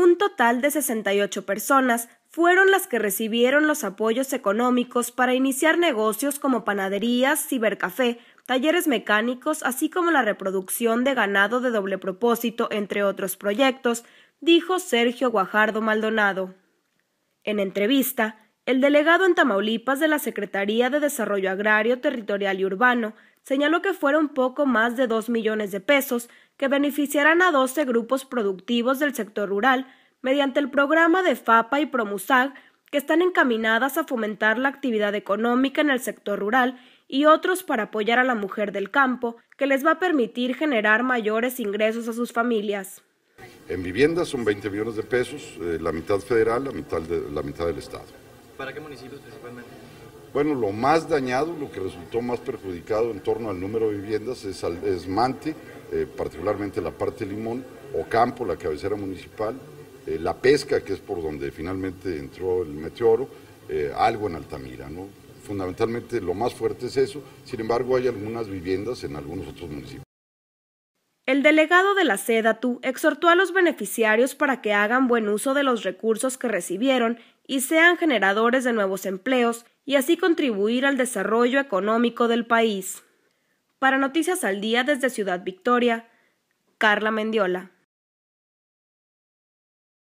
Un total de 68 personas fueron las que recibieron los apoyos económicos para iniciar negocios como panaderías, cibercafé, talleres mecánicos, así como la reproducción de ganado de doble propósito, entre otros proyectos, dijo Sergio Guajardo Maldonado. En entrevista, el delegado en Tamaulipas de la Secretaría de Desarrollo Agrario, Territorial y Urbano señaló que fueron poco más de 2 millones de pesos que beneficiarán a 12 grupos productivos del sector rural mediante el programa de FAPA y Promusag que están encaminadas a fomentar la actividad económica en el sector rural y otros para apoyar a la mujer del campo, que les va a permitir generar mayores ingresos a sus familias. En viviendas son 20 millones de pesos, eh, la mitad federal, la mitad del Estado. ¿Para qué municipios principalmente? Bueno, lo más dañado, lo que resultó más perjudicado en torno al número de viviendas es, Mante, eh, particularmente la parte Limón Limón, Ocampo, la cabecera municipal, eh, la pesca, que es por donde finalmente entró el meteoro, eh, algo en Altamira, ¿no? Fundamentalmente lo más fuerte es eso, sin embargo hay algunas viviendas en algunos otros municipios. El delegado de la SEDATU exhortó a los beneficiarios para que hagan buen uso de los recursos que recibieron y sean generadores de nuevos empleos y así contribuir al desarrollo económico del país. Para Noticias al Día desde Ciudad Victoria, Carla Mendiola.